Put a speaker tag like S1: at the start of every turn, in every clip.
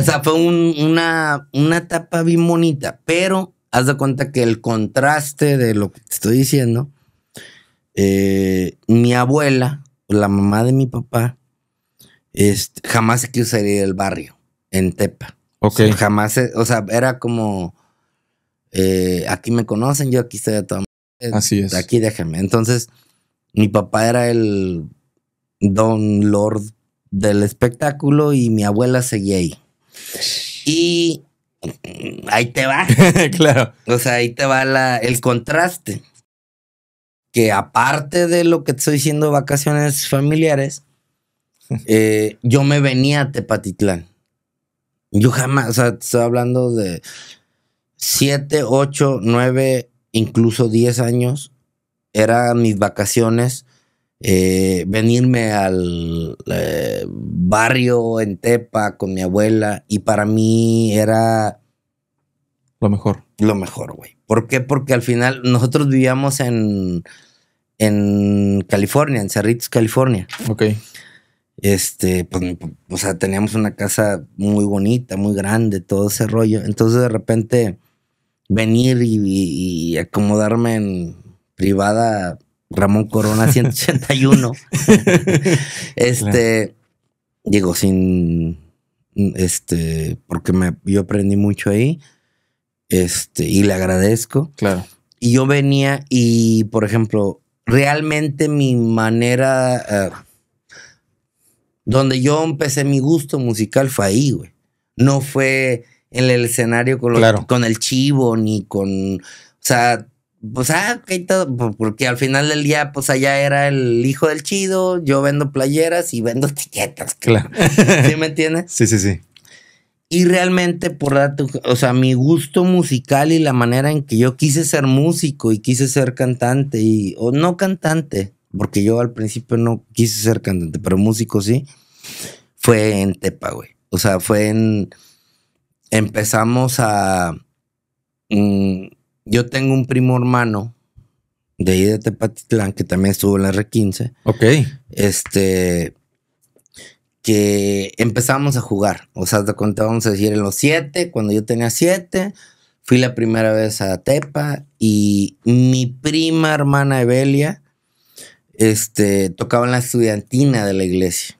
S1: O sea, fue una, una etapa bien bonita, pero haz de cuenta que el contraste de lo que te estoy diciendo, eh, mi abuela, la mamá de mi papá, este, jamás se quiso salir del barrio en Tepa. Ok. O sea, jamás, o sea, era como, eh, aquí me conocen, yo aquí estoy a toda Así es. Aquí déjeme Entonces, mi papá era el don lord del espectáculo y mi abuela seguía ahí. Y ahí te va. claro. O sea, ahí te va la, el contraste. Que aparte de lo que te estoy diciendo, vacaciones familiares, eh, yo me venía a Tepatitlán. Yo jamás, o sea, te estoy hablando de 7, 8, 9, incluso 10 años. Eran mis vacaciones eh, venirme al eh, barrio en Tepa con mi abuela y para mí era... Lo mejor. Lo mejor, güey. ¿Por qué? Porque al final nosotros vivíamos en, California, en Cerritos, California. Ok. Este, pues, o sea, teníamos una casa muy bonita, muy grande, todo ese rollo. Entonces de repente venir y acomodarme en privada Ramón Corona 181. este, digo, sin, este, porque me, yo aprendí mucho ahí, este, y le agradezco. Claro. Y yo venía y, por ejemplo, realmente mi manera, eh, donde yo empecé mi gusto musical fue ahí, güey. No fue en el escenario con, con el chivo ni con... O sea, pues, ah, todo, porque al final del día, pues allá era el hijo del chido, yo vendo playeras y vendo etiquetas, claro. ¿Sí me entiendes? Sí, sí, sí. Y realmente, por rato, o sea, mi gusto musical y la manera en que yo quise ser músico y quise ser cantante, y, o no cantante, porque yo al principio no quise ser cantante, pero músico sí, fue en Tepa, güey. O sea, fue en. Empezamos a. Mmm yo tengo un primo hermano de ahí de Tepatitlán que también estuvo en la R15. Ok. Este, que empezamos a jugar. O sea, te contábamos a decir en los siete, cuando yo tenía siete, fui la primera vez a Tepa y mi prima hermana Evelia este, tocaba en la estudiantina de la iglesia.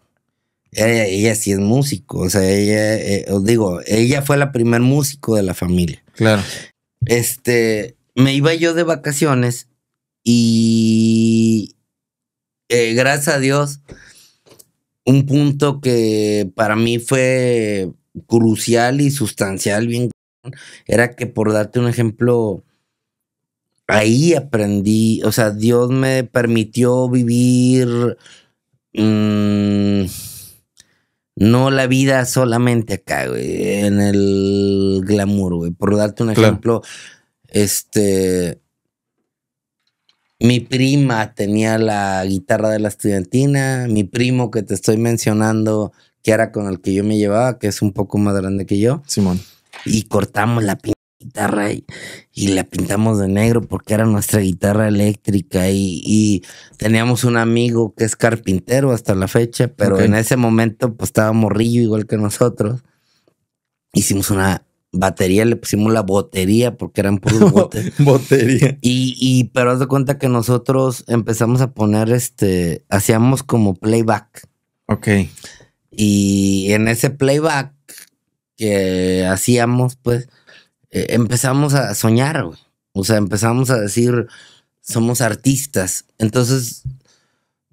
S1: Ella, sí es músico, o sea, ella, os eh, digo, ella fue la primer músico de la familia. Claro este, me iba yo de vacaciones y eh, gracias a Dios, un punto que para mí fue crucial y sustancial, bien, era que por darte un ejemplo, ahí aprendí, o sea, Dios me permitió vivir... Mmm, no la vida solamente acá, güey, en el glamour, güey. Por darte un ejemplo, este. Mi prima tenía la guitarra de la estudiantina, mi primo que te estoy mencionando, que era con el que yo me llevaba, que es un poco más grande que yo. Simón. Y cortamos la pinta guitarra y, la pintamos de negro porque era nuestra guitarra eléctrica y, teníamos un amigo que es carpintero hasta la fecha, pero en ese momento pues estaba morrillo igual que nosotros. Hicimos una batería, le pusimos la botería porque eran puros botes. botería. Y, pero haz de cuenta que nosotros empezamos a poner este, hacíamos como playback. Ok. Y en ese playback que hacíamos, pues eh, empezamos a soñar, güey. O sea, empezamos a decir, somos artistas. Entonces,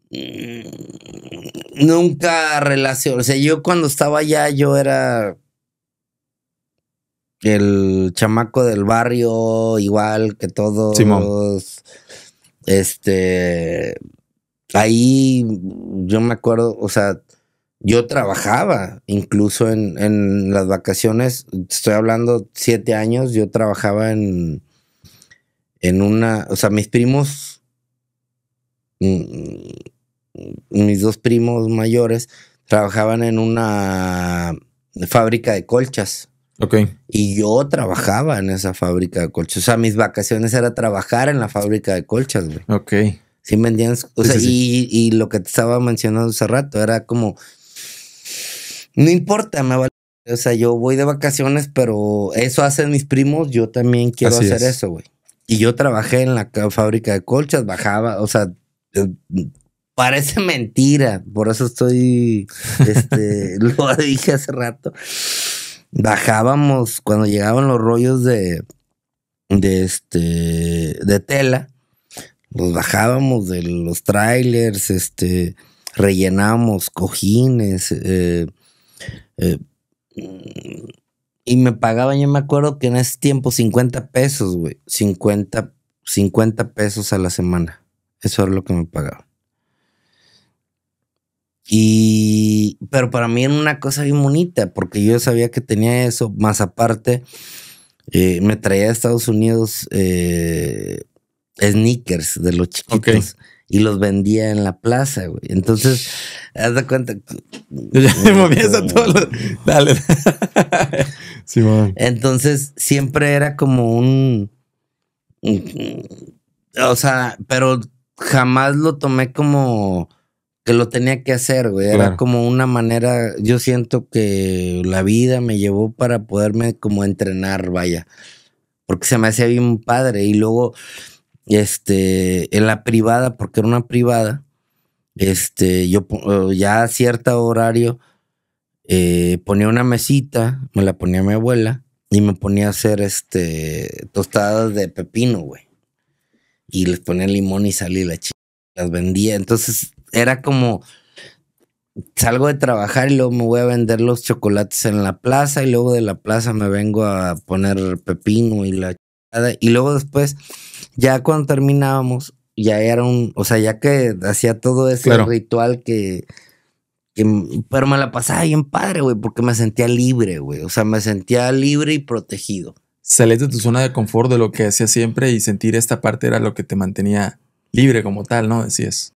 S1: mm, nunca relación. O sea, yo cuando estaba allá, yo era el chamaco del barrio, igual que todos. Este. Ahí yo me acuerdo, o sea, yo trabajaba, incluso en, las vacaciones, estoy hablando siete años, yo trabajaba en, en una, o sea, mis primos, mm, mm, mis dos primos mayores, trabajaban en una fábrica de colchas. Ok. Y yo trabajaba en esa fábrica de colchas. O sea, mis vacaciones era trabajar en la fábrica de colchas, güey. Ok. Sí, me entiendes. O sea, Y, y lo que te estaba mencionando hace rato era como no importa, me vale. O sea, yo voy de vacaciones, pero eso hacen mis primos, yo también quiero hacer eso, güey. Y yo trabajé en la fábrica de colchas, bajaba, o sea, eh, parece mentira, por eso estoy, este, lo dije hace rato. Bajábamos cuando llegaban los rollos de, de este, de tela, los bajábamos de los trailers, este, rellenamos cojines, eh, eh, y me pagaban, yo me acuerdo que en ese tiempo 50 pesos, güey. 50, 50 pesos a la semana. Eso era lo que me pagaban. Y, pero para mí era una cosa bien bonita, porque yo sabía que tenía eso, más aparte, eh, me traía a Estados Unidos eh, sneakers de los chiquitos y los vendía en la plaza, güey. Entonces, haz cuenta. Ya me movías a este, todos los. Dale. sí, Entonces, siempre era como un. O sea, pero jamás lo tomé como que lo tenía que hacer, güey. Era como una manera. Yo siento que la vida me llevó para poderme como entrenar, vaya. Porque se me hacía bien padre. Y luego este, en la privada, porque era una privada, este, yo oh, ya a cierto horario eh, ponía una mesita, me la ponía mi abuela y me ponía a hacer este, tostadas de pepino, güey. Y les ponía limón y sal y la ch... las vendía. Entonces era como, salgo de trabajar y luego me voy a vender los chocolates en la plaza y luego de la plaza me vengo a poner pepino y la y luego después, ya cuando terminábamos, ya era un, o sea, ya que hacía todo ese ritual que, pero me la pasaba bien padre, güey, porque me sentía libre, güey, o sea, me sentía libre y protegido. Salir de tu zona de confort de lo que hacía siempre y sentir esta parte era lo que te mantenía libre como tal, ¿no? Decías.